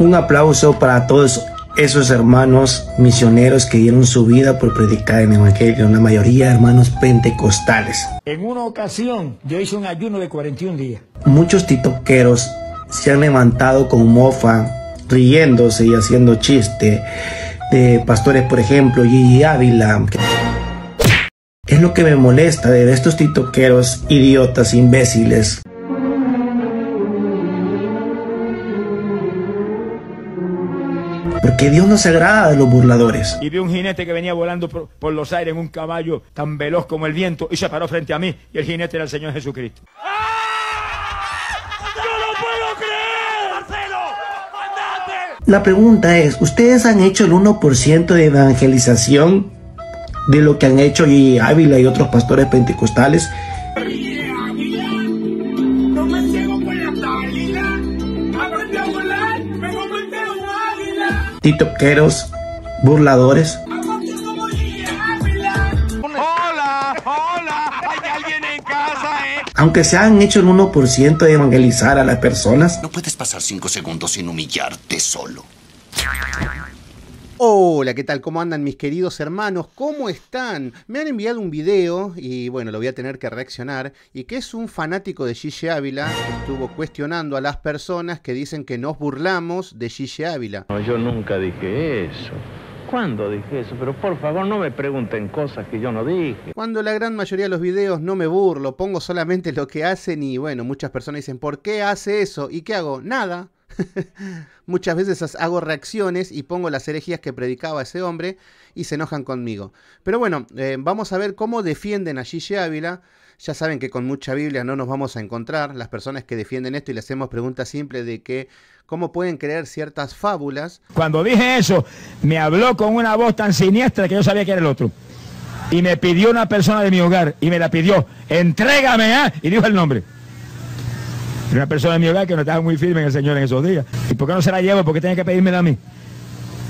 Un aplauso para todos esos hermanos misioneros que dieron su vida por predicar el Evangelio, la mayoría hermanos pentecostales. En una ocasión yo hice un ayuno de 41 días. Muchos titoqueros se han levantado con mofa, riéndose y haciendo chiste de pastores, por ejemplo, Gigi Ávila. Es lo que me molesta de estos titoqueros, idiotas, imbéciles, porque Dios no se agrada de los burladores. Y vi un jinete que venía volando por, los aires en un caballo tan veloz como el viento y se paró frente a mí y el jinete era el Señor Jesucristo. ¡Ah! La pregunta es, ¿ustedes han hecho el 1% de evangelización de lo que han hecho y Ávila y otros pastores pentecostales? titoqueros, burladores. Hola, hola, hay alguien en casa, eh? Aunque se han hecho el 1% de evangelizar a las personas. No puedes pasar 5 segundos sin humillarte solo. Hola, ¿qué tal? ¿Cómo andan mis queridos hermanos? ¿Cómo están? Me han enviado un video y bueno, lo voy a tener que reaccionar y que es un fanático de Gigi Ávila que estuvo cuestionando a las personas que dicen que nos burlamos de Gigi Ávila. No, yo nunca dije eso. ¿Cuándo dije eso? Pero por favor no me pregunten cosas que yo no dije. Cuando la gran mayoría de los videos no me burlo, pongo solamente lo que hacen y bueno, muchas personas dicen, ¿por qué hace eso? ¿Y qué hago? Nada. Muchas veces hago reacciones y pongo las herejías que predicaba ese hombre y se enojan conmigo. Pero bueno, eh, vamos a ver cómo defienden a Gigi Ávila. Ya saben que con mucha Biblia no nos vamos a encontrar. Las personas que defienden esto y le hacemos preguntas simples de que cómo pueden creer ciertas fábulas. Cuando dije eso, me habló con una voz tan siniestra que yo sabía que era el otro. Y me pidió una persona de mi hogar y me la pidió, entrégame, ¿ah? y dijo el nombre una persona de mi hogar que no estaba muy firme en el Señor en esos días. ¿Y por qué no se la llevo? porque qué tiene que pedirme a mí?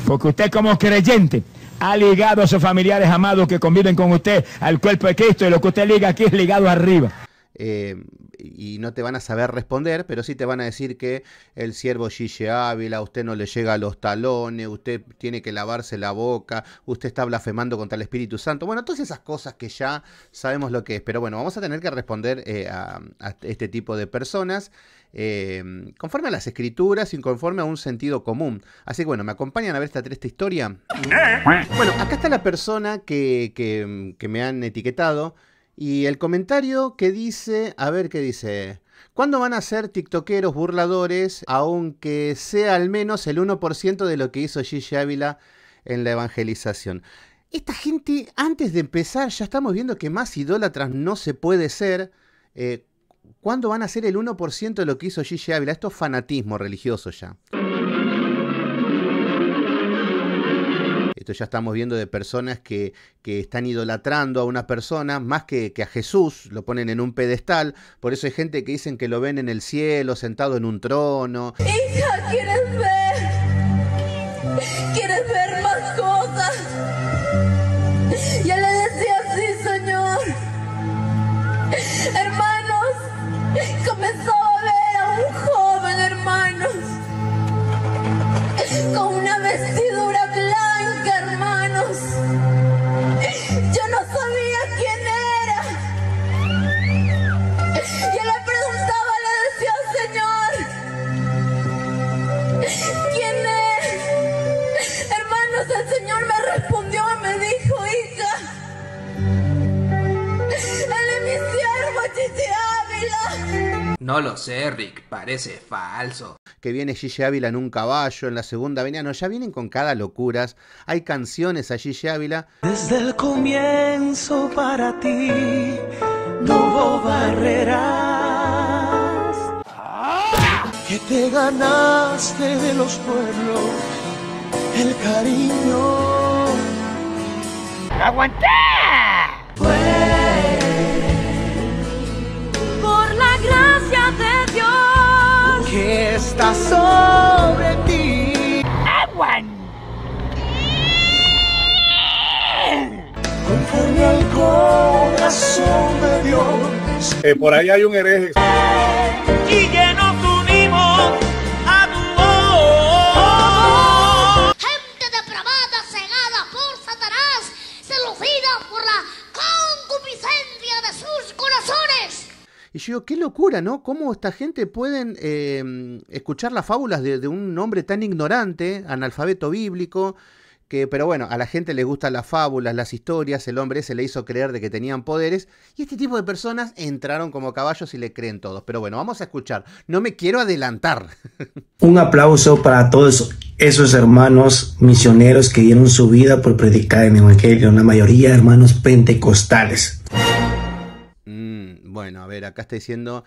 Porque usted como creyente ha ligado a sus familiares amados que conviven con usted al cuerpo de Cristo y lo que usted liga aquí es ligado arriba. Eh, y no te van a saber responder, pero sí te van a decir que el siervo Gille Ávila, usted no le llega a los talones, usted tiene que lavarse la boca, usted está blasfemando contra el Espíritu Santo. Bueno, todas esas cosas que ya sabemos lo que es, pero bueno, vamos a tener que responder eh, a, este tipo de personas. Eh, conforme a las escrituras y conforme a un sentido común. Así que bueno, ¿me acompañan a ver esta triste historia? Bueno, acá está la persona que, que, que me han etiquetado. Y el comentario que dice, a ver qué dice. ¿Cuándo van a ser tiktokeros burladores, aunque sea al menos el 1% de lo que hizo Gigi Ávila en la evangelización? Esta gente, antes de empezar, ya estamos viendo que más idólatras no se puede ser. Eh, ¿Cuándo van a ser el 1% de lo que hizo Gigi Ávila? Esto es fanatismo religioso ya. ya estamos viendo de personas que, están idolatrando a una persona más que, que, a Jesús, lo ponen en un pedestal, por eso hay gente que dicen que lo ven en el cielo, sentado en un trono. Hija, ¿quieres ver? sé, parece falso. Que viene Gigi Ávila en un caballo, en la segunda avenida, no, ya vienen con cada locuras. Hay canciones a Gigi Ávila. Desde el comienzo para ti no hubo barreras. Que te ganaste de los pueblos el cariño. ¡Aguanté! Pues está sobre ti. ¡Aguan! Conforme al corazón de Dios. Eh, por ahí hay un hereje. qué locura, ¿no? ¿Cómo esta gente pueden eh, escuchar las fábulas de, un hombre tan ignorante, analfabeto bíblico? Que, pero bueno, a la gente le gustan las fábulas, las historias, el hombre se le hizo creer de que tenían poderes, y este tipo de personas entraron como caballos y le creen todos. Pero bueno, vamos a escuchar, no me quiero adelantar. Un aplauso para todos esos hermanos misioneros que dieron su vida por predicar el Evangelio, Una mayoría de hermanos pentecostales. Mm. Bueno, a ver, acá está diciendo,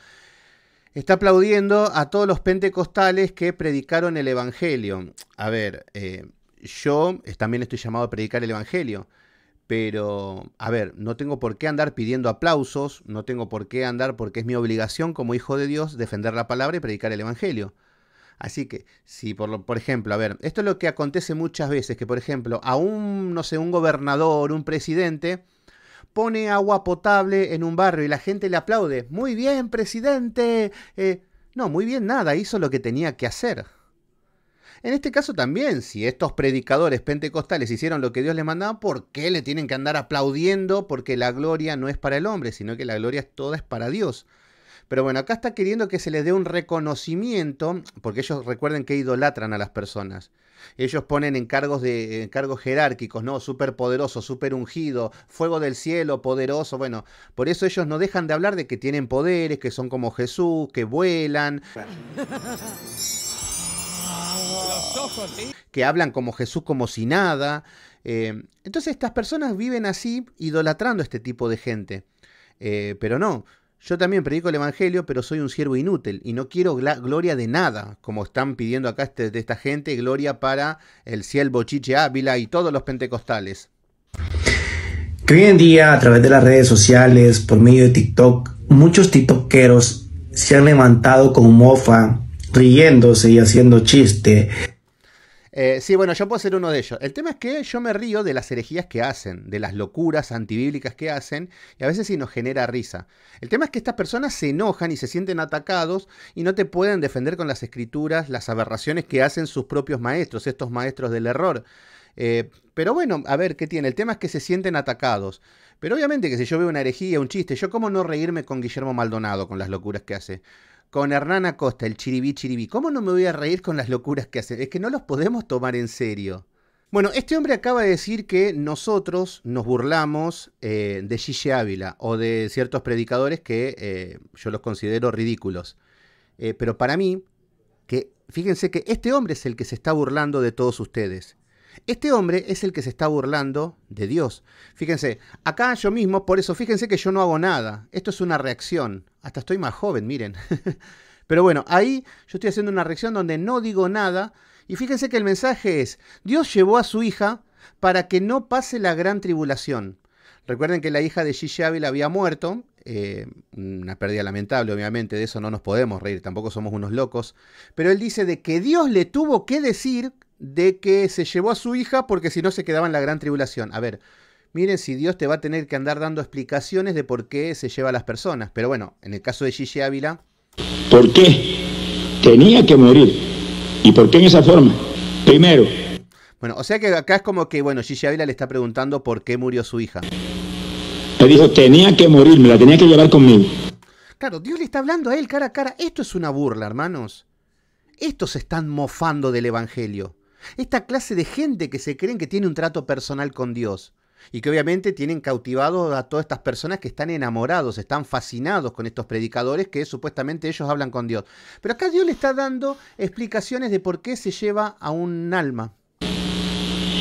está aplaudiendo a todos los pentecostales que predicaron el Evangelio. A ver, eh, yo también estoy llamado a predicar el Evangelio. Pero, a ver, no tengo por qué andar pidiendo aplausos, no tengo por qué andar porque es mi obligación como hijo de Dios defender la palabra y predicar el Evangelio. Así que, si por, por, ejemplo, a ver, esto es lo que acontece muchas veces, que por ejemplo, a un, no sé, un gobernador, un presidente, pone agua potable en un barrio y la gente le aplaude. Muy bien, presidente. Eh, no, muy bien nada, hizo lo que tenía que hacer. En este caso también, si estos predicadores pentecostales hicieron lo que Dios les mandaba, ¿por qué le tienen que andar aplaudiendo? Porque la gloria no es para el hombre, sino que la gloria toda es para Dios. Pero bueno, acá está queriendo que se les dé un reconocimiento, porque ellos recuerden que idolatran a las personas. Ellos ponen en cargos, de, jerárquicos, ¿no? Súper poderoso, súper ungido, fuego del cielo, poderoso. Bueno, por eso ellos no dejan de hablar de que tienen poderes, que son como Jesús, que vuelan. que hablan como Jesús, como si nada. Eh, entonces estas personas viven así, idolatrando a este tipo de gente. Eh, pero no, yo también predico el Evangelio, pero soy un siervo inútil y no quiero gloria de nada, como están pidiendo acá este, de esta gente, gloria para el cielo Chiche Ávila y todos los pentecostales. Que hoy en día, a través de las redes sociales, por medio de TikTok, muchos tiktokeros se han levantado con mofa, riéndose y haciendo chiste eh, sí, bueno, yo puedo ser uno de ellos. El tema es que yo me río de las herejías que hacen, de las locuras antibíblicas que hacen, y a veces sí nos genera risa. El tema es que estas personas se enojan y se sienten atacados y no te pueden defender con las escrituras las aberraciones que hacen sus propios maestros, estos maestros del error. Eh, pero bueno, a ver qué tiene. El tema es que se sienten atacados. Pero obviamente que si yo veo una herejía, un chiste, yo cómo no reírme con Guillermo Maldonado, con las locuras que hace con Hernán Acosta, el chiribí chiribí. ¿Cómo no me voy a reír con las locuras que hace? Es que no los podemos tomar en serio. Bueno, este hombre acaba de decir que nosotros nos burlamos eh, de Gille Ávila o de ciertos predicadores que eh, yo los considero ridículos. Eh, pero para mí, que fíjense que este hombre es el que se está burlando de todos ustedes. Este hombre es el que se está burlando de Dios. Fíjense, acá yo mismo, por eso fíjense que yo no hago nada. Esto es una reacción. Hasta estoy más joven, miren. Pero bueno, ahí yo estoy haciendo una reacción donde no digo nada. Y fíjense que el mensaje es, Dios llevó a su hija para que no pase la gran tribulación. Recuerden que la hija de Gigi había muerto, eh, una pérdida lamentable obviamente, de eso no nos podemos reír, tampoco somos unos locos, pero él dice de que Dios le tuvo que decir de que se llevó a su hija porque si no se quedaba en la gran tribulación. A ver, miren si Dios te va a tener que andar dando explicaciones de por qué se lleva a las personas. Pero bueno, en el caso de Gigi Ávila... ¿Por qué tenía que morir? ¿Y por qué en esa forma? Primero. Bueno, o sea que acá es como que, bueno, Gigi Ávila le está preguntando por qué murió su hija. Me dijo, tenía que morir, me la tenía que llevar conmigo. Claro, Dios le está hablando a él cara a cara. Esto es una burla, hermanos. Estos se están mofando del Evangelio. Esta clase de gente que se creen que tiene un trato personal con Dios y que obviamente tienen cautivado a todas estas personas que están enamorados, están fascinados con estos predicadores que supuestamente ellos hablan con Dios. Pero acá Dios le está dando explicaciones de por qué se lleva a un alma.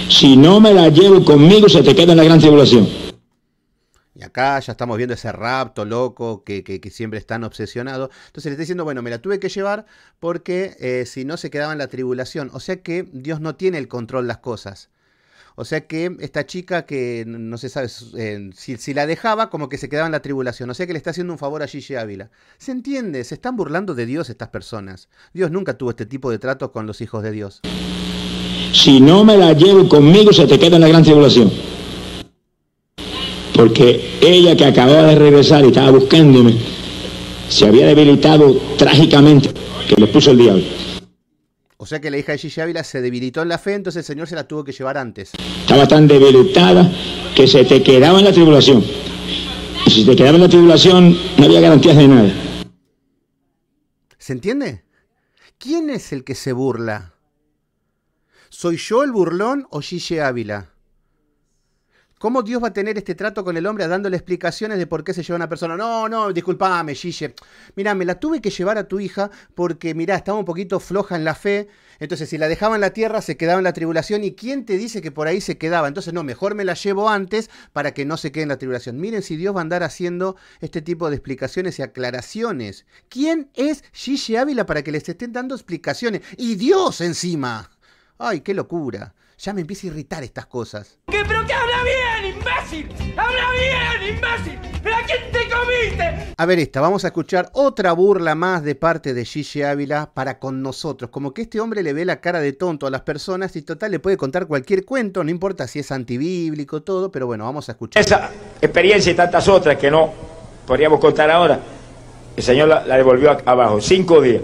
Si no me la llevo conmigo, se te queda en la gran tribulación. Y acá ya estamos viendo ese rapto loco que, siempre están obsesionados. Entonces le está diciendo, bueno, me la tuve que llevar porque eh, si no se quedaba en la tribulación. O sea que Dios no tiene el control de las cosas. O sea que esta chica que no se sabe eh, si, la dejaba, como que se quedaba en la tribulación. O sea que le está haciendo un favor a Gigi Ávila. Se entiende, se están burlando de Dios estas personas. Dios nunca tuvo este tipo de trato con los hijos de Dios. Si no me la llevo conmigo, se te queda en la gran tribulación porque ella que acababa de regresar y estaba buscándome, se había debilitado trágicamente, que le puso el diablo. O sea que la hija de Gigi Ávila se debilitó en la fe, entonces el Señor se la tuvo que llevar antes. Estaba tan debilitada que se te quedaba en la tribulación. Y si te quedaba en la tribulación, no había garantías de nada. ¿Se entiende? ¿Quién es el que se burla? ¿Soy yo el burlón o Gigi Ávila? ¿Cómo Dios va a tener este trato con el hombre dándole explicaciones de por qué se lleva una persona? No, no, disculpame, Gille. Mirá, me la tuve que llevar a tu hija porque, mirá, estaba un poquito floja en la fe. Entonces, si la dejaba en la tierra, se quedaba en la tribulación. ¿Y quién te dice que por ahí se quedaba? Entonces, no, mejor me la llevo antes para que no se quede en la tribulación. Miren si Dios va a andar haciendo este tipo de explicaciones y aclaraciones. ¿Quién es Gille Ávila para que les estén dando explicaciones? ¡Y Dios encima! ¡Ay, qué locura! Ya me empieza a irritar estas cosas. ¿Qué, pero qué habla bien? bien, comiste! A ver esta, vamos a escuchar otra burla más de parte de Gigi Ávila para con nosotros. Como que este hombre le ve la cara de tonto a las personas y total le puede contar cualquier cuento, no importa si es antibíblico, todo, pero bueno, vamos a escuchar. Esa experiencia y tantas otras que no podríamos contar ahora, el señor la, la devolvió abajo, cinco días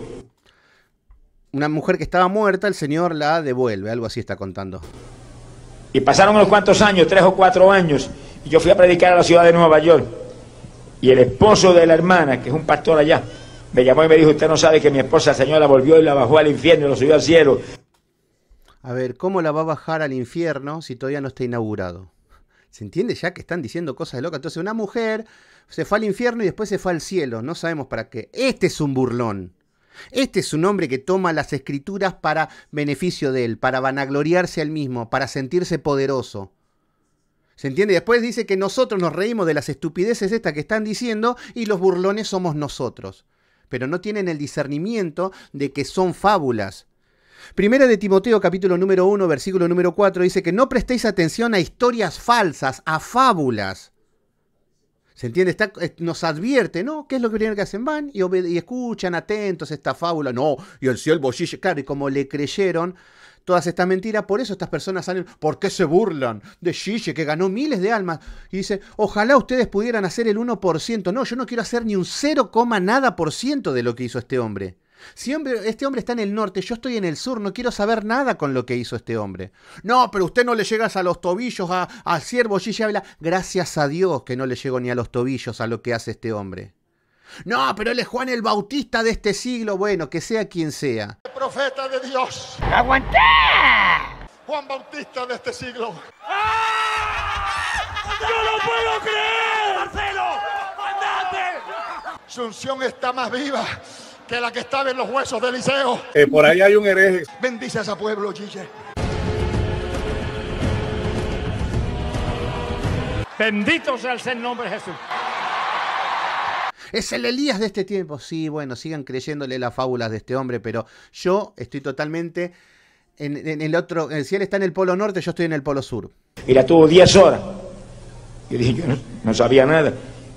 una mujer que estaba muerta, el señor la devuelve, algo así está contando. Y pasaron unos cuantos años, tres o cuatro años, y yo fui a predicar a la ciudad de Nueva York. Y el esposo de la hermana, que es un pastor allá, me llamó y me dijo, usted no sabe que mi esposa, señora, volvió y la bajó al infierno y lo subió al cielo. A ver, ¿cómo la va a bajar al infierno si todavía no está inaugurado? ¿Se entiende ya que están diciendo cosas locas? Entonces, una mujer se fue al infierno y después se fue al cielo. No sabemos para qué. Este es un burlón. Este es un hombre que toma las escrituras para beneficio de él, para vanagloriarse al mismo, para sentirse poderoso. ¿Se entiende? Después dice que nosotros nos reímos de las estupideces estas que están diciendo y los burlones somos nosotros. Pero no tienen el discernimiento de que son fábulas. Primera de Timoteo capítulo número 1, versículo número 4 dice que no prestéis atención a historias falsas, a fábulas ¿Se entiende? nos advierte, ¿no? ¿Qué es lo que primero que hacen? Van y, y escuchan atentos esta fábula. No, y el cielo Gilles, claro, y como le creyeron todas estas mentiras, por eso estas personas salen, ¿por qué se burlan de Gille que ganó miles de almas? Y dice, ojalá ustedes pudieran hacer el 1%. No, yo no quiero hacer ni un 0, nada por ciento de lo que hizo este hombre. Si hombre, este hombre está en el norte, yo estoy en el sur, no quiero saber nada con lo que hizo este hombre. No, pero usted no le llegas a los tobillos, a, a siervo ya habla. Gracias a Dios que no le llego ni a los tobillos a lo que hace este hombre. No, pero él es Juan el Bautista de este siglo, bueno, que sea quien sea. El profeta de Dios. Juan Bautista de este siglo. ¡Ah! ¡No puedo creer! ¡Marcelo! ¡Andate! está más viva que la que estaba en los huesos de Eliseo. Eh, por ahí hay un hereje. Bendice a ese pueblo, Gille. Bendito sea el nombre de Jesús. Es el Elías de este tiempo. Sí, bueno, sigan creyéndole las fábulas de este hombre, pero yo estoy totalmente en, el otro. Si él está en el polo norte, yo estoy en el polo sur. Y la tuvo 10 horas. Yo dije, yo no, no sabía nada.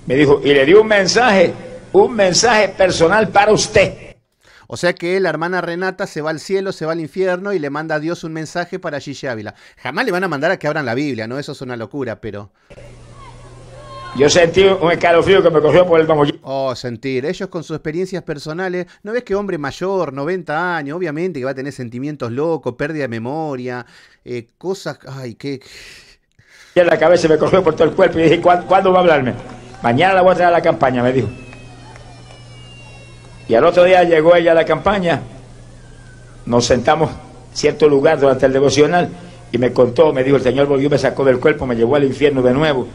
Me dijo, y le dio un mensaje un mensaje personal para usted. O sea que la hermana Renata se va al cielo, se va al infierno y le manda a Dios un mensaje para Gigi Ávila. Jamás le van a mandar a que abran la Biblia, ¿no? Eso es una locura, pero. Yo sentí un escalofrío que me cogió por el mamollito. Oh, sentir. Ellos con sus experiencias personales, ¿no ves que hombre mayor, 90 años, obviamente que va a tener sentimientos locos, pérdida de memoria, eh, cosas. Ay, qué. En la cabeza me cogió por todo el cuerpo y dije, ¿cuándo va a hablarme? Mañana la voy a traer a la campaña, me dijo. Y al otro día llegó ella a la campaña, nos sentamos en cierto lugar durante el devocional y me contó, me dijo, el Señor volvió, me sacó del cuerpo, me llevó al infierno de nuevo.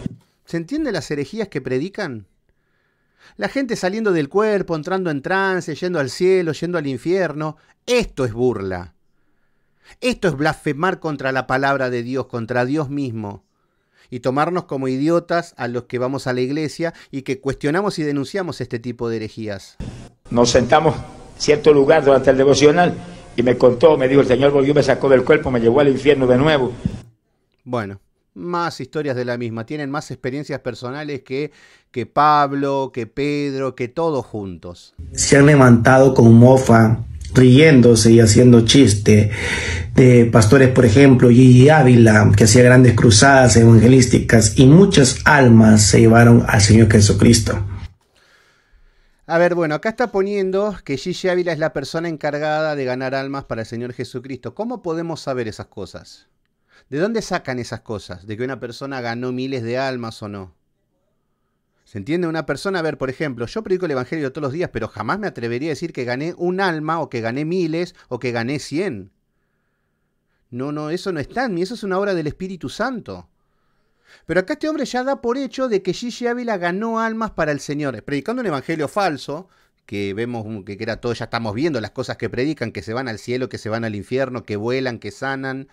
¿Se entiende las herejías que predican? La gente saliendo del cuerpo, entrando en trance, yendo al cielo, yendo al infierno, esto es burla. Esto es blasfemar contra la palabra de Dios, contra Dios mismo, y tomarnos como idiotas a los que vamos a la iglesia y que cuestionamos y denunciamos este tipo de herejías. Nos sentamos en cierto lugar durante el devocional y me contó, me dijo, el Señor volvió, me sacó del cuerpo, me llevó al infierno de nuevo. Bueno, más historias de la misma, tienen más experiencias personales que, que Pablo, que Pedro, que todos juntos. Se han levantado con mofa, riéndose y haciendo chiste de pastores, por ejemplo, Gigi Ávila, que hacía grandes cruzadas evangelísticas y muchas almas se llevaron al Señor Jesucristo. A ver, bueno, acá está poniendo que Gigi Ávila es la persona encargada de ganar almas para el Señor Jesucristo. ¿Cómo podemos saber esas cosas? ¿De dónde sacan esas cosas? ¿De que una persona ganó miles de almas o no? ¿Se entiende? Una persona, a ver, por ejemplo, yo predico el Evangelio todos los días, pero jamás me atrevería a decir que gané un alma o que gané miles o que gané cien. No, no, eso no está en mí, eso es una obra del Espíritu Santo. Pero acá este hombre ya da por hecho de que Gigi Ávila ganó almas para el Señor, predicando un evangelio falso, que vemos que era todo, ya estamos viendo las cosas que predican, que se van al cielo, que se van al infierno, que vuelan, que sanan.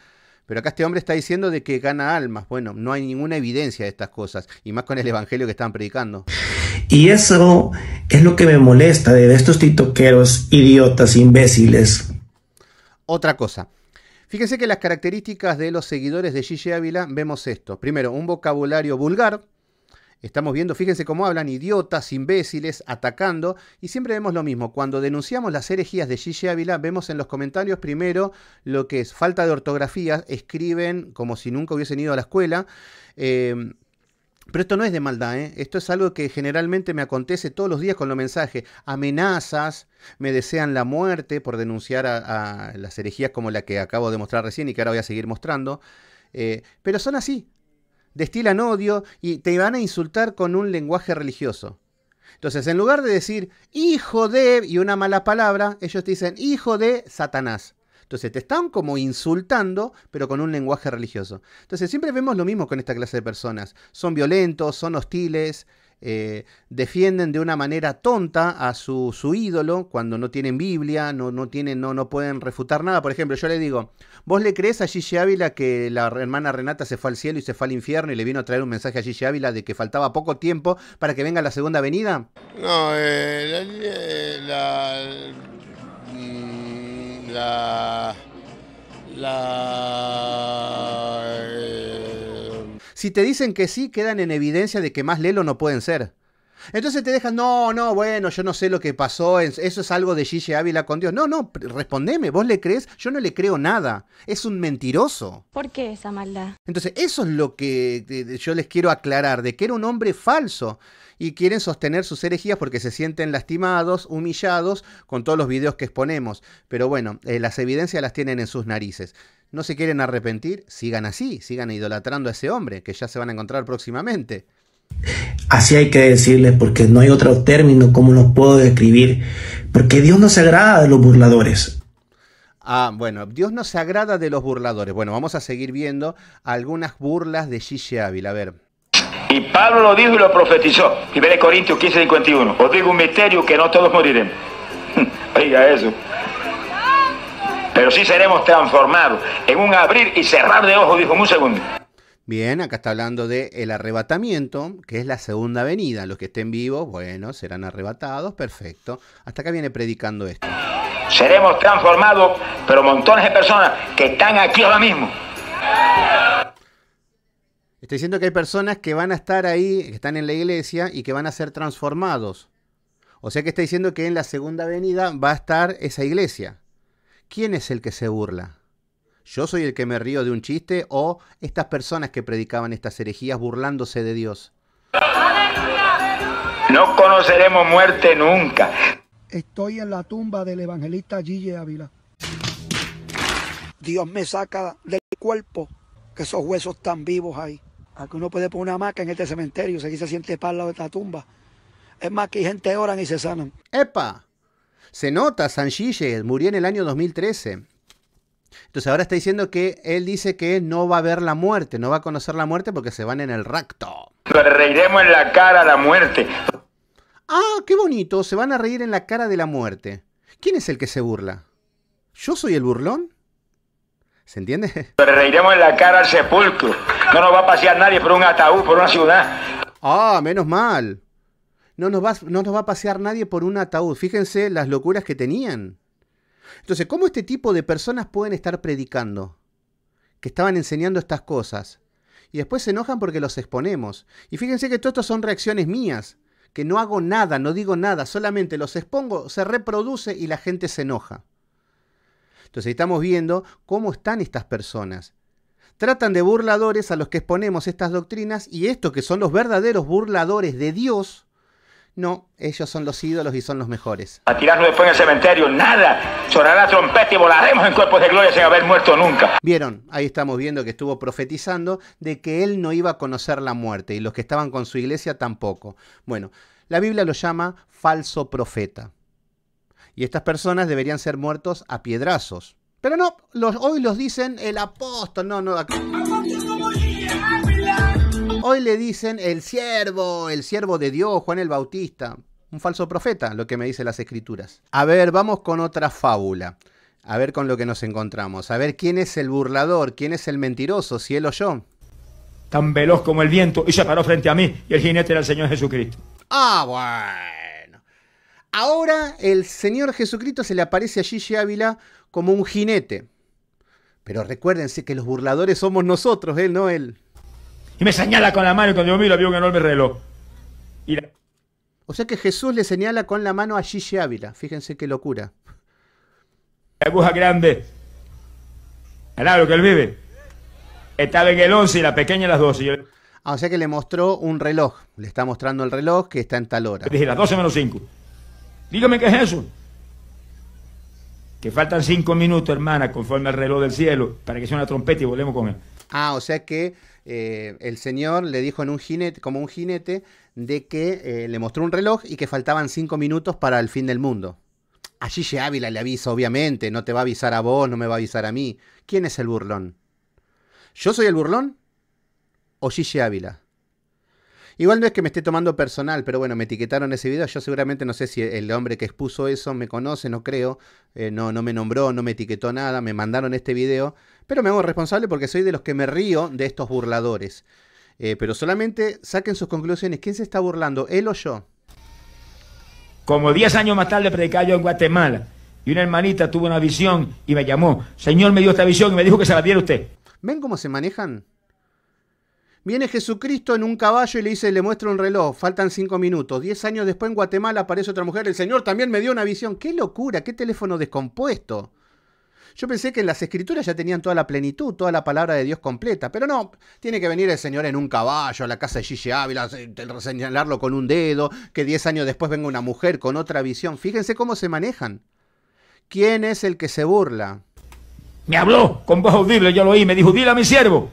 Pero acá este hombre está diciendo de que gana almas. Bueno, no hay ninguna evidencia de estas cosas, y más con el evangelio que están predicando. Y eso es lo que me molesta de estos titoqueros, idiotas, imbéciles. Otra cosa, Fíjense que las características de los seguidores de Gigi Ávila vemos esto. Primero, un vocabulario vulgar. Estamos viendo, fíjense cómo hablan, idiotas, imbéciles, atacando. Y siempre vemos lo mismo. Cuando denunciamos las herejías de Gigi Ávila, vemos en los comentarios primero lo que es falta de ortografía. Escriben como si nunca hubiesen ido a la escuela. Eh, pero esto no es de maldad, ¿eh? esto es algo que generalmente me acontece todos los días con los mensajes. Amenazas, me desean la muerte por denunciar a, las herejías como la que acabo de mostrar recién y que ahora voy a seguir mostrando. Eh, pero son así, destilan odio y te van a insultar con un lenguaje religioso. Entonces, en lugar de decir hijo de y una mala palabra, ellos dicen hijo de Satanás. Entonces te están como insultando, pero con un lenguaje religioso. Entonces siempre vemos lo mismo con esta clase de personas. Son violentos, son hostiles, eh, defienden de una manera tonta a su, ídolo cuando no tienen Biblia, no, no, tienen, no, no pueden refutar nada. Por ejemplo, yo le digo, ¿vos le crees a Gigi Ávila que la hermana Renata se fue al cielo y se fue al infierno y le vino a traer un mensaje a Gigi Ávila de que faltaba poco tiempo para que venga la segunda venida? No, eh, la eh, la... Eh, si te dicen que sí, quedan en evidencia de que más lelo no pueden ser. Entonces te dejan, no, no, bueno, yo no sé lo que pasó, eso es algo de Gigi Ávila con Dios. No, no, respondeme, ¿vos le crees? Yo no le creo nada, es un mentiroso. ¿Por qué esa maldad? Entonces eso es lo que yo les quiero aclarar, de que era un hombre falso y quieren sostener sus herejías porque se sienten lastimados, humillados con todos los videos que exponemos. Pero bueno, eh, las evidencias las tienen en sus narices. No se quieren arrepentir, sigan así, sigan idolatrando a ese hombre, que ya se van a encontrar próximamente. Así hay que decirle, porque no hay otro término como los puedo describir, porque Dios no se agrada de los burladores. Ah, bueno, Dios no se agrada de los burladores. Bueno, vamos a seguir viendo algunas burlas de Gigi Ávila. A ver. Y Pablo lo dijo y lo profetizó. Y Corintios 1551. Os digo un misterio que no todos moriremos. Oiga eso. Pero sí seremos transformados en un abrir y cerrar de ojos, dijo en un segundo. Bien, acá está hablando de el arrebatamiento, que es la segunda venida. Los que estén vivos, bueno, serán arrebatados, perfecto. Hasta acá viene predicando esto. Seremos transformados, pero montones de personas que están aquí ahora mismo. Está diciendo que hay personas que van a estar ahí, que están en la iglesia y que van a ser transformados. O sea que está diciendo que en la segunda venida va a estar esa iglesia. ¿Quién es el que se burla? yo soy el que me río de un chiste o estas personas que predicaban estas herejías burlándose de Dios. No conoceremos muerte nunca. Estoy en la tumba del evangelista Gille Ávila. Dios me saca del cuerpo, que esos huesos tan vivos ahí. Aquí uno puede poner una maca en este cementerio, aquí se siente para de esta tumba. Es más, que hay gente oran y se sanan. ¡Epa! Se nota, San Gilles murió en el año 2013. Entonces ahora está diciendo que él dice que no va a ver la muerte, no va a conocer la muerte porque se van en el racto. Le reiremos en la cara a la muerte. Ah, qué bonito, se van a reír en la cara de la muerte. ¿Quién es el que se burla? ¿Yo soy el burlón? ¿Se entiende? Le reiremos en la cara al sepulcro. No nos va a pasear nadie por un ataúd, por una ciudad. Ah, menos mal. No no nos va a pasear nadie por un ataúd. Fíjense las locuras que tenían. Entonces, ¿cómo este tipo de personas pueden estar predicando? Que estaban enseñando estas cosas. Y después se enojan porque los exponemos. Y fíjense que todo esto son reacciones mías, que no hago nada, no digo nada, solamente los expongo, se reproduce y la gente se enoja. Entonces estamos viendo cómo están estas personas. Tratan de burladores a los que exponemos estas doctrinas y estos que son los verdaderos burladores de Dios, no, ellos son los ídolos y son los mejores. A tirarnos después en el cementerio, nada. Sonará trompeta y volaremos en cuerpos de gloria sin haber muerto nunca. Vieron, ahí estamos viendo que estuvo profetizando de que él no iba a conocer la muerte y los que estaban con su iglesia tampoco. Bueno, la Biblia lo llama falso profeta. Y estas personas deberían ser muertos a piedrazos. Pero no, hoy los dicen el apóstol. No, no. Acá... Hoy le dicen el siervo, el siervo de Dios, Juan el Bautista. Un falso profeta, lo que me dicen las escrituras. A ver, vamos con otra fábula. A ver con lo que nos encontramos. A ver quién es el burlador, quién es el mentiroso, si él o yo. Tan veloz como el viento y se paró frente a mí y el jinete era el Señor Jesucristo. Ah, bueno. Ahora el Señor Jesucristo se le aparece a y Ávila como un jinete. Pero recuérdense que los burladores somos nosotros, él no él. Y me señala con la mano y cuando yo miro había un enorme reloj. O sea que Jesús le señala con la mano a Gigi Ávila. Fíjense qué locura. La aguja grande. Era que él vive. Estaba en el 11 y la pequeña las 12. Ah, o sea que le mostró un reloj. Le está mostrando el reloj que está en tal hora. Dije, las 12 menos 5. Dígame qué es eso. Que faltan 5 minutos, hermana, conforme al reloj del cielo, para que sea una trompeta y volvemos con él. Ah, o sea que eh, el señor le dijo en un jinete, como un jinete, de que eh, le mostró un reloj y que faltaban cinco minutos para el fin del mundo. A se Ávila le avisa, obviamente, no te va a avisar a vos, no me va a avisar a mí. ¿Quién es el burlón? ¿Yo soy el burlón? ¿O se Ávila? Igual no es que me esté tomando personal, pero bueno, me etiquetaron ese video. Yo seguramente no sé si el hombre que expuso eso me conoce, no creo. Eh, no, no me nombró, no me etiquetó nada, me mandaron este video. Pero me hago responsable porque soy de los que me río de estos burladores. Eh, pero solamente saquen sus conclusiones. ¿Quién se está burlando, él o yo? Como 10 años más tarde predicaba yo en Guatemala y una hermanita tuvo una visión y me llamó. Señor me dio esta visión y me dijo que se la diera usted. ¿Ven cómo se manejan? Viene Jesucristo en un caballo y le dice, le muestra un reloj, faltan cinco minutos. Diez años después en Guatemala aparece otra mujer, el Señor también me dio una visión. ¡Qué locura! ¡Qué teléfono descompuesto! Yo pensé que en las escrituras ya tenían toda la plenitud, toda la palabra de Dios completa, pero no, tiene que venir el Señor en un caballo a la casa de Gigi Ávila, señalarlo con un dedo, que diez años después venga una mujer con otra visión. Fíjense cómo se manejan. ¿Quién es el que se burla? Me habló con voz audible, yo lo oí, me dijo, dile a mi siervo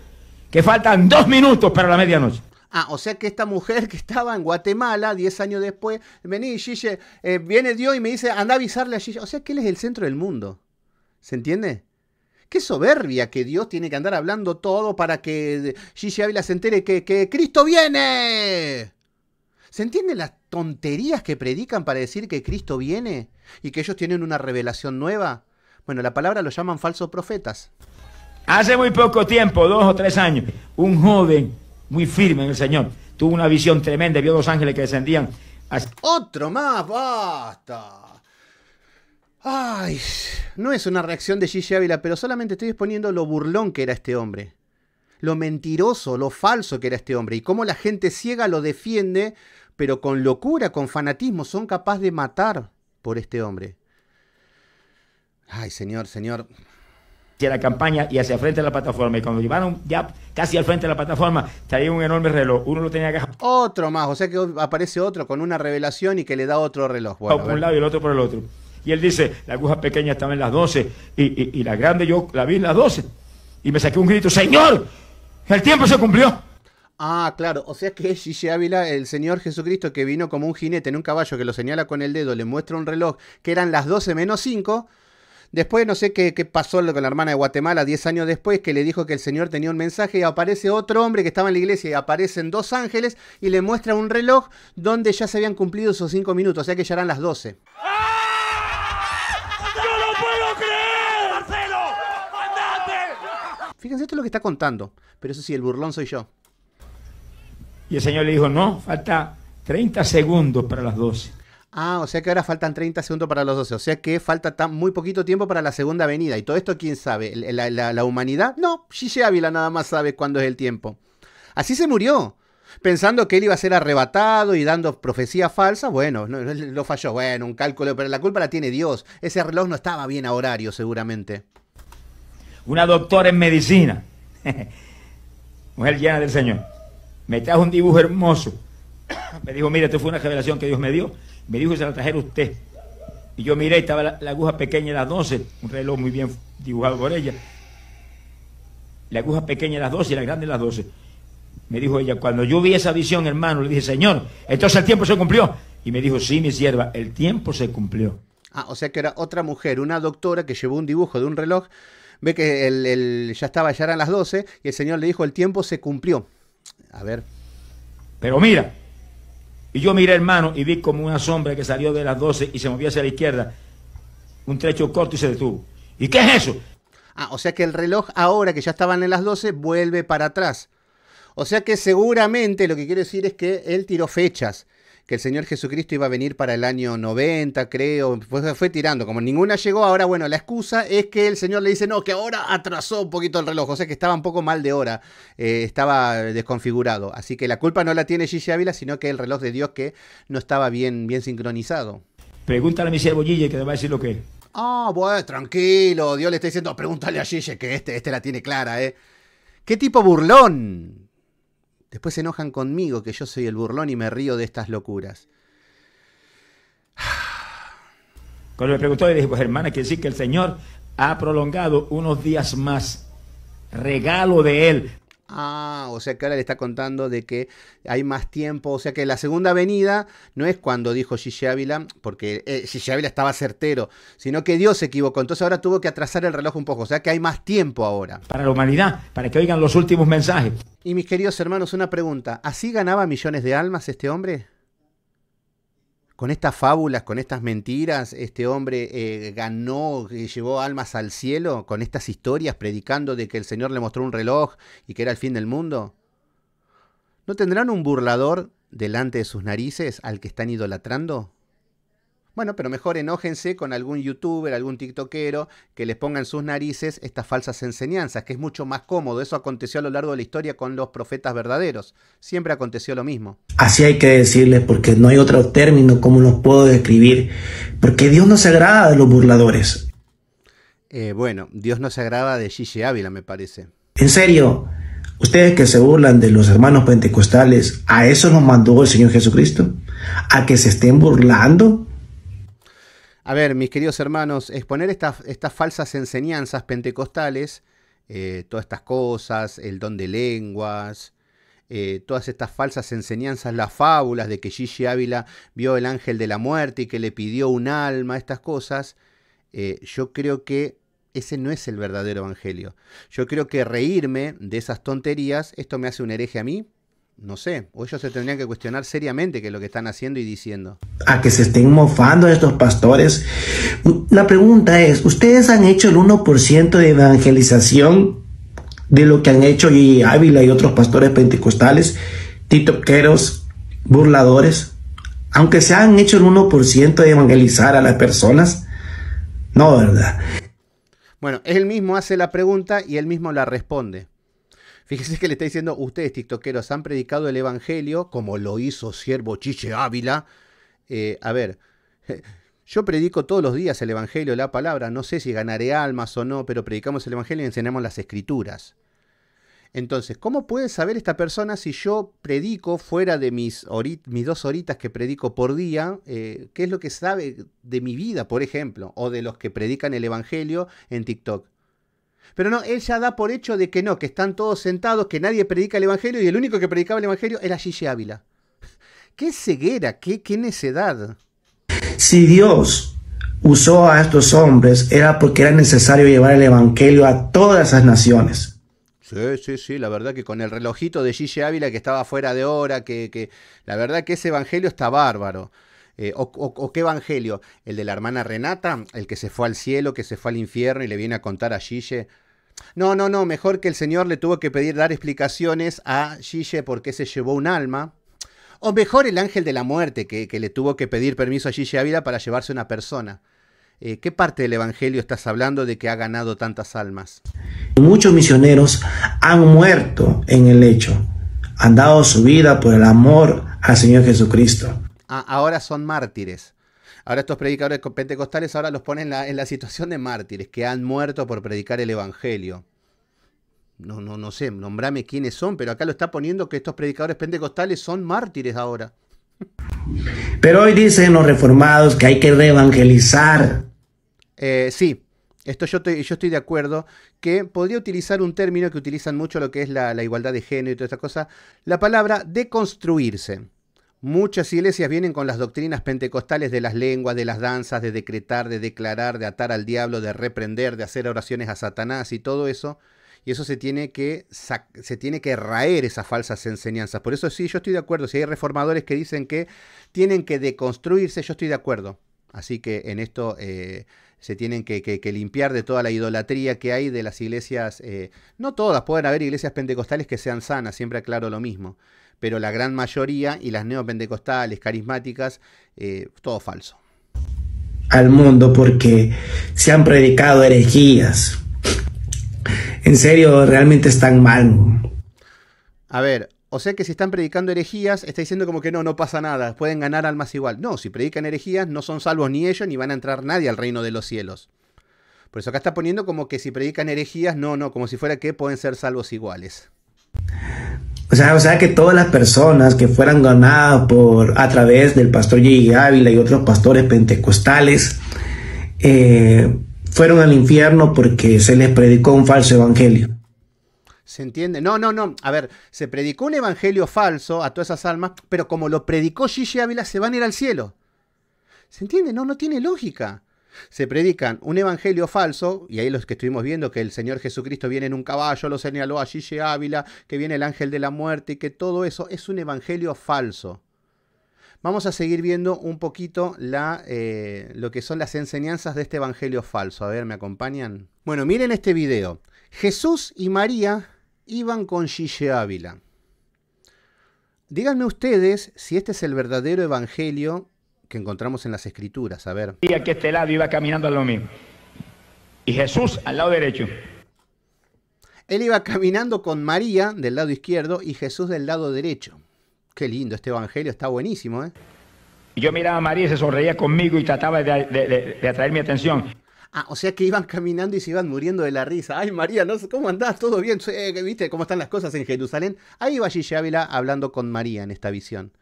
que faltan dos minutos para la medianoche. Ah, o sea que esta mujer que estaba en Guatemala diez años después, vení, Gille, eh, viene Dios y me dice, anda a avisarle a Gille. O sea que él es el centro del mundo. ¿Se entiende? Qué soberbia que Dios tiene que andar hablando todo para que eh, Gigi Ávila se entere que, que, Cristo viene. ¿Se entiende las tonterías que predican para decir que Cristo viene y que ellos tienen una revelación nueva? Bueno, la palabra lo llaman falsos profetas. Hace muy poco tiempo, dos o tres años, un joven muy firme en el Señor tuvo una visión tremenda, vio dos ángeles que descendían. Otro más, basta. Ay, no es una reacción de Gigi Ávila, pero solamente estoy exponiendo lo burlón que era este hombre. Lo mentiroso, lo falso que era este hombre. Y cómo la gente ciega lo defiende, pero con locura, con fanatismo, son capaces de matar por este hombre. Ay, señor, señor hacia la campaña y hacia frente de la plataforma. Y cuando llevaron ya casi al frente de la plataforma, traía un enorme reloj. Uno lo tenía que... Otro más, o sea que aparece otro con una revelación y que le da otro reloj. por un lado y el otro por el otro. Y él dice, la aguja pequeña estaba en las 12 y, y, la grande yo la vi en las 12. Y me saqué un grito, Señor, el tiempo se cumplió. Ah, claro, o sea que Gigi Ávila, el Señor Jesucristo que vino como un jinete en un caballo que lo señala con el dedo, le muestra un reloj que eran las 12 menos 5 Después no sé qué, pasó con la hermana de Guatemala 10 años después, que le dijo que el Señor tenía un mensaje y aparece otro hombre que estaba en la iglesia y aparecen dos ángeles y le muestra un reloj donde ya se habían cumplido esos 5 minutos, o sea que ya eran las 12. ¡Ah! Fíjense esto es lo que está contando, pero eso sí, el burlón soy yo. Y el Señor le dijo, no, falta 30 segundos para las 12. Ah, o sea que ahora faltan 30 segundos para los 12. O sea que falta tan, muy poquito tiempo para la segunda venida. Y todo esto, ¿quién sabe? ¿La, humanidad? No, Gigi Ávila nada más sabe cuándo es el tiempo. Así se murió. Pensando que él iba a ser arrebatado y dando profecías falsas, bueno, lo falló. Bueno, un cálculo, pero la culpa la tiene Dios. Ese reloj no estaba bien a horario, seguramente. Una doctora en medicina, mujer llena del Señor, me trajo un dibujo hermoso. Me dijo, mira, esto fue una revelación que Dios me dio me dijo que se la trajera usted. Y yo miré, estaba la, aguja pequeña de las 12, un reloj muy bien dibujado por ella. La aguja pequeña de las 12 y la grande de las 12. Me dijo ella, cuando yo vi esa visión, hermano, le dije, Señor, entonces el tiempo se cumplió. Y me dijo, sí, mi sierva, el tiempo se cumplió. Ah, o sea que era otra mujer, una doctora que llevó un dibujo de un reloj, ve que ya estaba, ya eran las 12, y el Señor le dijo, el tiempo se cumplió. A ver. Pero mira, y yo miré, hermano, y vi como una sombra que salió de las 12 y se movía hacia la izquierda, un trecho corto y se detuvo. ¿Y qué es eso? Ah, o sea que el reloj ahora que ya estaban en las 12 vuelve para atrás. O sea que seguramente lo que quiere decir es que él tiró fechas que el Señor Jesucristo iba a venir para el año 90, creo, fue, fue tirando, como ninguna llegó, ahora bueno, la excusa es que el Señor le dice, no, que ahora atrasó un poquito el reloj, o sea que estaba un poco mal de hora, eh, estaba desconfigurado, así que la culpa no la tiene Gigi Ávila, sino que el reloj de Dios que no estaba bien, bien sincronizado. Pregúntale a mi siervo que te va a decir lo que es. Ah, bueno, tranquilo, Dios le está diciendo, pregúntale a Gigi que este, este la tiene clara, ¿eh? ¿Qué tipo burlón? Después se enojan conmigo que yo soy el burlón y me río de estas locuras. Cuando me preguntó, le dije, pues hermana, que decir que el Señor ha prolongado unos días más. Regalo de Él Ah, o sea que ahora le está contando de que hay más tiempo. O sea que la segunda venida no es cuando dijo Gigi Ávila, porque eh, Ávila estaba certero, sino que Dios se equivocó. Entonces ahora tuvo que atrasar el reloj un poco. O sea que hay más tiempo ahora. Para la humanidad, para que oigan los últimos mensajes. Y mis queridos hermanos, una pregunta. ¿Así ganaba millones de almas este hombre? con estas fábulas, con estas mentiras, este hombre eh, ganó, y eh, llevó almas al cielo con estas historias predicando de que el Señor le mostró un reloj y que era el fin del mundo? ¿No tendrán un burlador delante de sus narices al que están idolatrando? Bueno, pero mejor enójense con algún youtuber, algún tiktokero, que les pongan sus narices estas falsas enseñanzas, que es mucho más cómodo. Eso aconteció a lo largo de la historia con los profetas verdaderos. Siempre aconteció lo mismo. Así hay que decirles, porque no hay otro término como los puedo describir, porque Dios no se agrada de los burladores. Eh, bueno, Dios no se agrada de Gigi Ávila, me parece. En serio, Ustedes que se burlan de los hermanos pentecostales, ¿a eso nos mandó el Señor Jesucristo? ¿A que se estén burlando a ver, mis queridos hermanos, exponer estas, falsas enseñanzas pentecostales, eh, todas estas cosas, el don de lenguas, eh, todas estas falsas enseñanzas, las fábulas de que Gigi Ávila vio el ángel de la muerte y que le pidió un alma, estas cosas, eh, yo creo que ese no es el verdadero evangelio. Yo creo que reírme de esas tonterías, esto me hace un hereje a mí, no sé, o ellos se tendrían que cuestionar seriamente qué es lo que están haciendo y diciendo. A que se estén mofando estos pastores. La pregunta es, ¿ustedes han hecho el 1% de evangelización de lo que han hecho Gigi Ávila y otros pastores pentecostales, titoqueros, burladores? Aunque se han hecho el 1% de evangelizar a las personas, no, ¿verdad? Bueno, él mismo hace la pregunta y él mismo la responde. Fíjese que le está diciendo, ustedes tiktokeros han predicado el evangelio como lo hizo siervo Chiche Ávila. Eh, a ver, yo predico todos los días el evangelio, la palabra, no sé si ganaré almas o no, pero predicamos el evangelio y enseñamos las escrituras. Entonces, ¿cómo puede saber esta persona si yo predico fuera de mis, dos horitas que predico por día? Eh, ¿Qué es lo que sabe de mi vida, por ejemplo? O de los que predican el Evangelio en TikTok. Pero no, él ya da por hecho de que no, que están todos sentados, que nadie predica el Evangelio y el único que predicaba el Evangelio era Gigi Ávila. ¡Qué ceguera! ¡Qué, qué necedad! Si Dios usó a estos hombres era porque era necesario llevar el Evangelio a todas esas naciones. Sí, sí, sí, la verdad que con el relojito de Gigi Ávila que estaba fuera de hora, que, que la verdad que ese Evangelio está bárbaro. Eh, o, qué evangelio? ¿El de la hermana Renata? ¿El que se fue al cielo, que se fue al infierno y le viene a contar a Gille? No, no, no, mejor que el Señor le tuvo que pedir dar explicaciones a Gille porque se llevó un alma. O mejor el ángel de la muerte que, le tuvo que pedir permiso a Gille Ávila para llevarse una persona. Eh, ¿Qué parte del Evangelio estás hablando de que ha ganado tantas almas? Muchos misioneros han muerto en el hecho, han dado su vida por el amor al Señor Jesucristo. Ah, ahora son mártires. Ahora estos predicadores pentecostales ahora los ponen en la, situación de mártires, que han muerto por predicar el Evangelio. No, no, no sé, nombrame quiénes son, pero acá lo está poniendo que estos predicadores pentecostales son mártires ahora. Pero hoy dicen los reformados que hay que reevangelizar. Eh, sí, esto yo estoy, yo estoy de acuerdo, que podría utilizar un término que utilizan mucho lo que es la, igualdad de género y toda estas cosa, la palabra deconstruirse. Muchas iglesias vienen con las doctrinas pentecostales de las lenguas, de las danzas, de decretar, de declarar, de atar al diablo, de reprender, de hacer oraciones a Satanás y todo eso. Y eso se tiene que, se tiene que raer esas falsas enseñanzas. Por eso sí, yo estoy de acuerdo. Si hay reformadores que dicen que tienen que deconstruirse, yo estoy de acuerdo. Así que en esto eh, se tienen que, limpiar de toda la idolatría que hay de las iglesias. Eh, no todas, pueden haber iglesias pentecostales que sean sanas, siempre aclaro lo mismo pero la gran mayoría y las neopentecostales, carismáticas, eh, todo falso. Al mundo porque se han predicado herejías. En serio, realmente están mal. A ver, o sea que si están predicando herejías, está diciendo como que no, no pasa nada, pueden ganar almas igual. No, si predican herejías, no son salvos ni ellos, ni van a entrar nadie al reino de los cielos. Por eso acá está poniendo como que si predican herejías, no, no, como si fuera que pueden ser salvos iguales. O sea, o sea que todas las personas que fueran ganadas por a través del pastor y Ávila y otros pastores pentecostales eh, fueron al infierno porque se les predicó un falso evangelio. ¿Se entiende? No, no, no. A ver, se predicó un evangelio falso a todas esas almas, pero como lo predicó Gigi Ávila, se van a ir al cielo. ¿Se entiende? No, no tiene lógica se predican un evangelio falso, y ahí los que estuvimos viendo que el Señor Jesucristo viene en un caballo, lo señaló a Gille Ávila, que viene el ángel de la muerte y que todo eso es un evangelio falso. Vamos a seguir viendo un poquito la, eh, lo que son las enseñanzas de este evangelio falso. A ver, ¿me acompañan? Bueno, miren este video. Jesús y María iban con Gille Ávila. Díganme ustedes si este es el verdadero evangelio que encontramos en las escrituras. A ver. y que este lado iba caminando a lo mismo. Y Jesús al lado derecho. Él iba caminando con María del lado izquierdo y Jesús del lado derecho. Qué lindo este evangelio, está buenísimo, ¿eh? Yo miraba a María y se sonreía conmigo y trataba de, atraer mi atención. Ah, o sea que iban caminando y se iban muriendo de la risa. Ay, María, ¿no? ¿cómo andás? ¿Todo bien? ¿Viste cómo están las cosas en Jerusalén? Ahí va Gigi hablando con María en esta visión.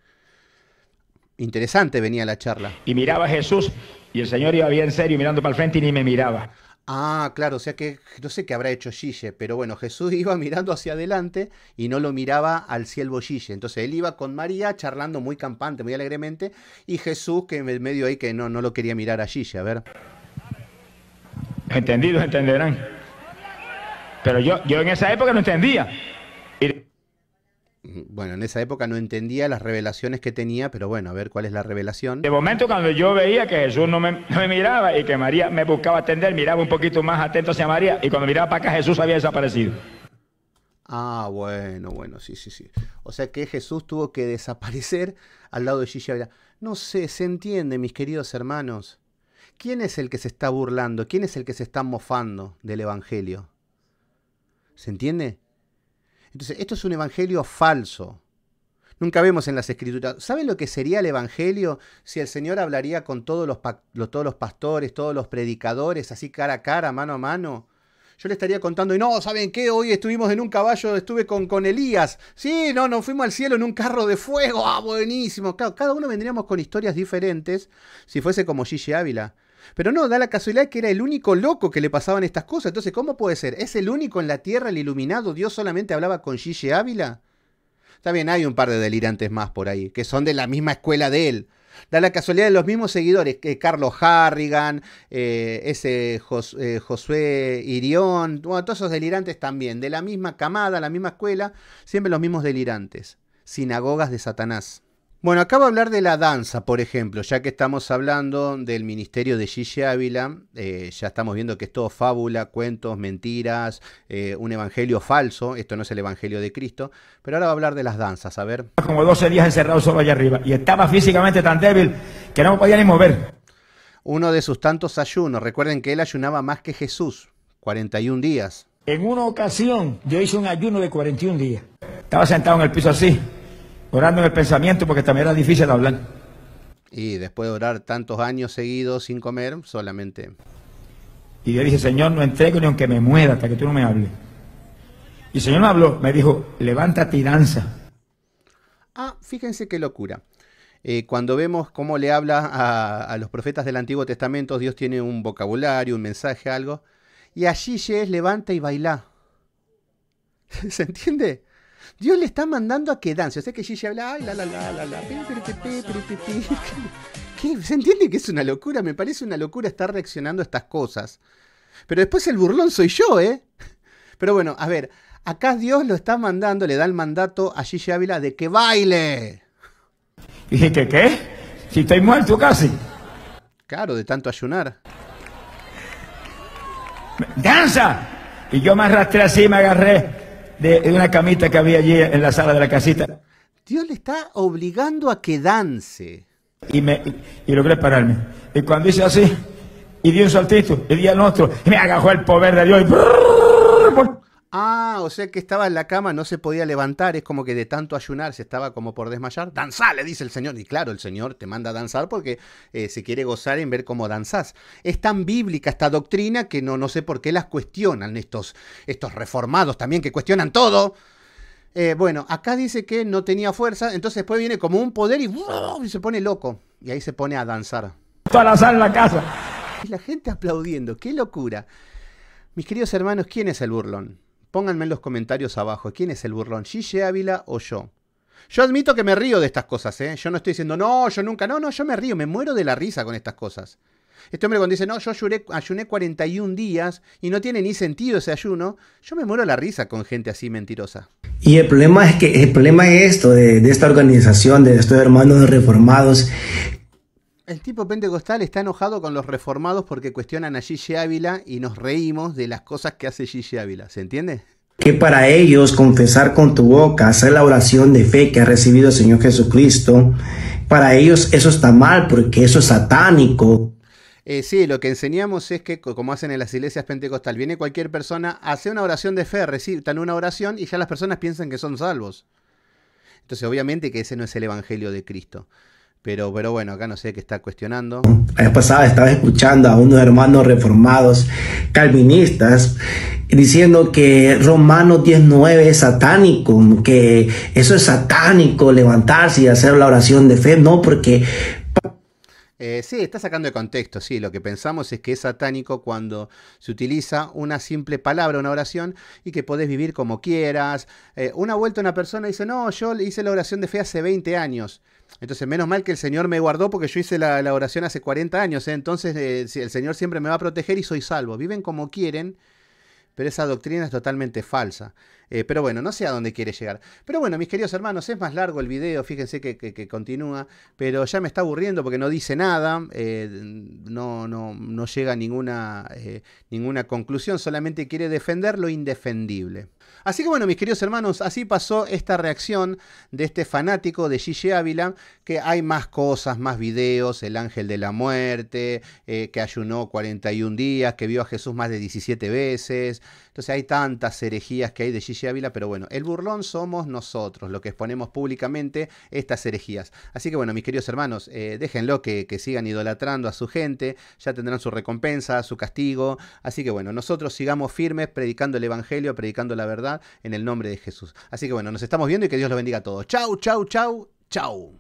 Interesante venía la charla. Y miraba a Jesús y el Señor iba bien serio mirando para el frente y ni me miraba. Ah, claro, o sea que no sé qué habrá hecho Gille, pero bueno, Jesús iba mirando hacia adelante y no lo miraba al cielo Gille. Entonces él iba con María charlando muy campante, muy alegremente, y Jesús que en el medio ahí que no, no lo quería mirar a Gille, a ver. entendido, entenderán. Pero yo, yo en esa época no entendía bueno, en esa época no entendía las revelaciones que tenía, pero bueno, a ver cuál es la revelación. De momento, cuando yo veía que Jesús no me, miraba y que María me buscaba atender, miraba un poquito más atento hacia María y cuando miraba para acá Jesús había desaparecido. Ah, bueno, bueno, sí, sí, sí. O sea que Jesús tuvo que desaparecer al lado de Gigi No sé, se entiende, mis queridos hermanos. ¿Quién es el que se está burlando? ¿Quién es el que se está mofando del Evangelio? ¿Se entiende? esto es un evangelio falso. Nunca vemos en las escrituras. ¿Saben lo que sería el evangelio si el Señor hablaría con todos los, todos los pastores, todos los predicadores, así cara a cara, mano a mano? yo le estaría contando, y no, ¿saben qué? Hoy estuvimos en un caballo, estuve con, con Elías. Sí, no, nos fuimos al cielo en un carro de fuego. Ah, buenísimo. cada uno vendríamos con historias diferentes si fuese como Gigi Ávila. Pero no, da la casualidad que era el único loco que le pasaban estas cosas. Entonces, ¿cómo puede ser? ¿Es el único en la Tierra, el iluminado? ¿Dios solamente hablaba con Gille Ávila? Está bien, hay un par de delirantes más por ahí, que son de la misma escuela de él. Da la casualidad de los mismos seguidores, que Carlos Harrigan, eh, ese eh, Josué Irión, bueno, todos esos delirantes también, de la misma camada, la misma escuela, siempre los mismos delirantes, sinagogas de Satanás. Bueno, acaba de hablar de la danza, por ejemplo, ya que estamos hablando del ministerio de Gigi Ávila, eh, ya estamos viendo que es todo fábula, cuentos, mentiras, eh, un evangelio falso, esto no es el evangelio de Cristo, pero ahora va a hablar de las danzas, a ver. Como 12 días encerrado solo allá arriba, y estaba físicamente tan débil que no podía ni mover. Uno de sus tantos ayunos, recuerden que él ayunaba más que Jesús, 41 días. En una ocasión yo hice un ayuno de 41 días. Estaba sentado en el piso así, orando en el pensamiento porque también era difícil hablar. Y después de orar tantos años seguidos sin comer, solamente. Y yo dije, Señor, no entrego ni aunque me muera hasta que tú no me hables. Y el Señor me habló, me dijo, levanta tiranza. Ah, fíjense qué locura. Eh, cuando vemos cómo le habla a, a, los profetas del Antiguo Testamento, Dios tiene un vocabulario, un mensaje, algo. Y allí es levanta y baila. ¿Se entiende? Dios le está mandando a que dance. O sea que Gigi habla, la, la, la, la, la, ¿Se entiende que es una locura? Me parece una locura estar reaccionando a estas cosas. Pero después el burlón soy yo, ¿eh? Pero bueno, a ver, acá Dios lo está mandando, le da el mandato a Gigi Ávila de que baile. ¿Y ¿qué? Si estoy muerto casi. Claro, de tanto ayunar. ¡Danza! Y yo me arrastré así, me agarré de, una camita que había allí en la sala de la casita. Dios le está obligando a que dance. Y, me, y, logré pararme. Y cuando hice así, y di un saltito, y di al otro, y me agajó el poder de Dios. Y Ah, o sea que estaba en la cama, no se podía levantar, es como que de tanto ayunar se estaba como por desmayar. Danza, le dice el Señor. Y claro, el Señor te manda a danzar porque eh, se quiere gozar en ver cómo danzás. Es tan bíblica esta doctrina que no, no sé por qué las cuestionan estos, estos reformados también que cuestionan todo. Eh, bueno, acá dice que no tenía fuerza, entonces después viene como un poder y, se pone loco. Y ahí se pone a danzar. Toda la la casa. Y la gente aplaudiendo, qué locura. Mis queridos hermanos, ¿quién es el burlón? Pónganme en los comentarios abajo, ¿quién es el burlón? ¿Gille Ávila o yo? Yo admito que me río de estas cosas, ¿eh? Yo no estoy diciendo, no, yo nunca, no, no, yo me río, me muero de la risa con estas cosas. Este hombre cuando dice, no, yo ayuné, 41 días y no tiene ni sentido ese ayuno, yo me muero la risa con gente así mentirosa. Y el problema es que el problema es esto de, de esta organización, de estos hermanos reformados, el tipo pentecostal está enojado con los reformados porque cuestionan a Gigi Ávila y nos reímos de las cosas que hace Gigi Ávila. ¿Se entiende? Que para ellos confesar con tu boca, hacer la oración de fe que ha recibido el Señor Jesucristo, para ellos eso está mal porque eso es satánico. Eh, sí, lo que enseñamos es que, como hacen en las iglesias pentecostal, viene cualquier persona, hace una oración de fe, recita una oración y ya las personas piensan que son salvos. Entonces, obviamente que ese no es el evangelio de Cristo. Pero, pero bueno, acá no sé qué está cuestionando. La vez pasada estaba escuchando a unos hermanos reformados calvinistas diciendo que Romanos 19 es satánico, que eso es satánico, levantarse y hacer la oración de fe. No, porque eh, sí, está sacando de contexto, sí. Lo que pensamos es que es satánico cuando se utiliza una simple palabra, una oración, y que podés vivir como quieras. Eh, una vuelta una persona dice, no, yo hice la oración de fe hace 20 años. Entonces, menos mal que el Señor me guardó porque yo hice la, oración hace 40 años. ¿eh? Entonces, eh, el Señor siempre me va a proteger y soy salvo. Viven como quieren pero esa doctrina es totalmente falsa. Eh, pero bueno, no sé a dónde quiere llegar. Pero bueno, mis queridos hermanos, es más largo el video, fíjense que, continúa, pero ya me está aburriendo porque no dice nada, eh, no, llega a eh, ninguna conclusión, solamente quiere defender lo indefendible. Así que bueno, mis queridos hermanos, así pasó esta reacción de este fanático de Gigi Ávila, que hay más cosas, más videos, el ángel de la muerte, eh, que ayunó 41 días, que vio a Jesús más de 17 veces. Entonces hay tantas herejías que hay de Gigi Ávila, pero bueno, el burlón somos nosotros, lo que exponemos públicamente estas herejías. Así que bueno, mis queridos hermanos, eh, déjenlo que sigan idolatrando a su gente, ya tendrán su recompensa, su castigo. Así que bueno, nosotros sigamos firmes predicando el Evangelio, predicando la verdad en el nombre de Jesús. Así que bueno, nos estamos viendo y que Dios los bendiga a todos. Chau, chau, chau, chau.